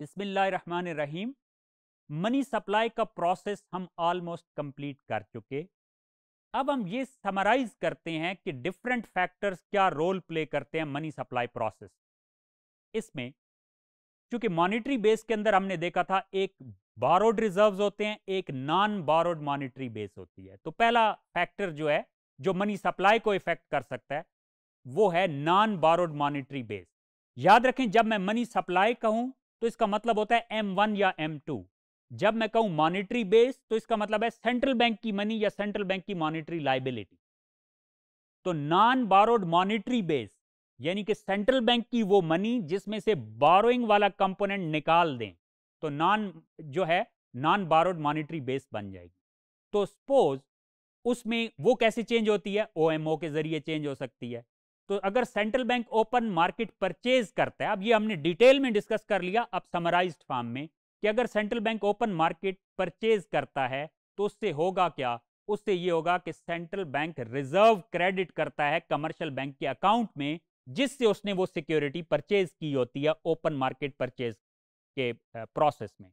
बिस्मिल्लाहिर्रहमानिर्रहीम money supply का process हम ऑलमोस्ट कंप्लीट कर चुके अब हम ये समराइज करते हैं कि डिफरेंट फैक्टर्स क्या रोल प्ले करते हैं मनी सप्लाई प्रोसेस इसमें चूंकि मॉनिटरी बेस के अंदर हमने देखा था एक बारोड रिजर्व्स होते हैं एक नॉन बारोड मॉनिटरी बेस होती है तो पहला फैक्टर जो है जो मनी सप्लाई को इफेक्ट कर सकता है वो है नॉन बारोड मॉनिटरी बेस याद रखें जब मैं मनी सप्लाई कहूं तो इसका मतलब होता है एम वन या एम टू जब मैं कहूं मॉनिटरी बेस तो इसका मतलब है सेंट्रल बैंक की मनी या सेंट्रल बैंक की मॉनिटरी लाइबिलिटी तो नॉन बारोड मॉनिटरी बेस यानी कि सेंट्रल बैंक की वो मनी जिसमें से बारोइंग वाला कंपोनेंट निकाल दें तो नॉन जो है नॉन बारोड मॉनिटरी बेस बन जाएगी तो सपोज उसमें वो कैसे चेंज होती है ओ के जरिए चेंज हो सकती है तो अगर central bank open market purchase करता है अब ये हमने डिटेल में डिस्कस कर लिया अब समराइज फार्म में कि अगर central bank open market purchase करता है तो उससे होगा क्या उससे ये होगा कि सेंट्रल बैंक रिजर्व क्रेडिट करता है कमर्शियल बैंक के अकाउंट में जिससे उसने वो सिक्योरिटी परचेज की होती है ओपन मार्केट परचेज के प्रोसेस में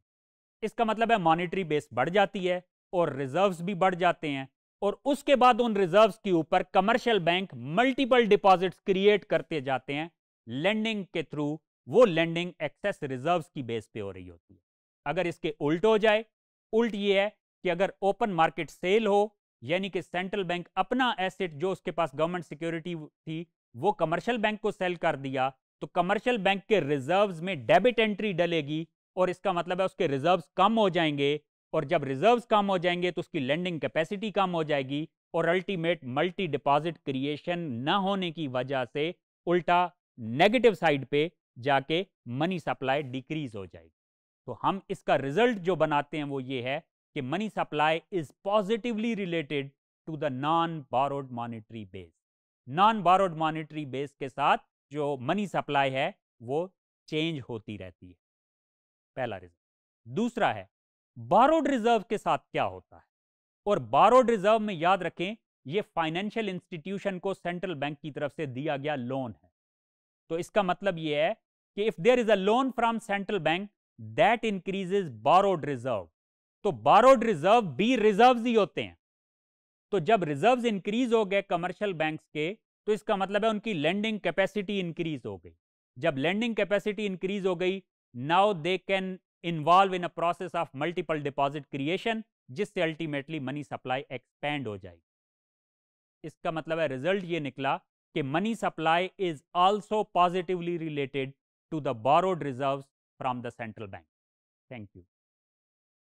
इसका मतलब है मॉनिटरी बेस बढ़ जाती है और रिजर्व्स भी बढ़ जाते हैं और उसके बाद उन रिजर्व्स के ऊपर commercial bank multiple deposits create करते जाते हैं लेंडिंग के थ्रू वो लेंडिंग एक्सेस रिजर्व्स की बेस पे हो रही होती है अगर इसके उल्ट हो जाए उल्ट ये है कि अगर ओपन मार्केट सेल हो यानी कि सेंट्रल बैंक अपना एसेट जो उसके पास गवर्नमेंट सिक्योरिटी थी वो कमर्शियल बैंक को सेल कर दिया तो कमर्शियल बैंक के रिजर्व्स में डेबिट एंट्री डलेगी और इसका मतलब है उसके रिजर्व्स कम हो जाएंगे और जब रिजर्व्स कम हो जाएंगे तो उसकी लैंडिंग कैपेसिटी कम हो जाएगी और अल्टीमेट मल्टी डिपॉजिट क्रिएशन ना होने की वजह से उल्टा नेगेटिव साइड पे जाके मनी सप्लाई डिक्रीज हो जाएगी तो हम इसका रिजल्ट जो बनाते हैं वो ये है कि money supply is positively related to the non borrowed monetary base non borrowed monetary base के साथ जो मनी सप्लाई है वो चेंज होती रहती है पहला रिजल्ट दूसरा है बारोड रिजर्व के साथ क्या होता है और बारोड रिजर्व में याद रखें यह फाइनेंशियल इंस्टीट्यूशन को सेंट्रल बैंक की तरफ से दिया गया लोन है तो इसका मतलब यह है कि if there is a loan from central bank that increases borrowed reserve तो बारोड रिजर्व भी रिजर्व ही होते हैं तो जब रिजर्व इंक्रीज हो गए कमर्शियल बैंक के तो इसका मतलब है उनकी लैंडिंग कैपेसिटी इंक्रीज हो गई जब लैंडिंग कैपेसिटी इंक्रीज हो गई now they can involve in a process of multiple deposit creation जिससे अल्टीमेटली मनी सप्लाई एक्सपेंड हो जाए इसका मतलब है रिजल्ट ये निकला कि money supply is also positively related to the borrowed reserve from the central bank thank you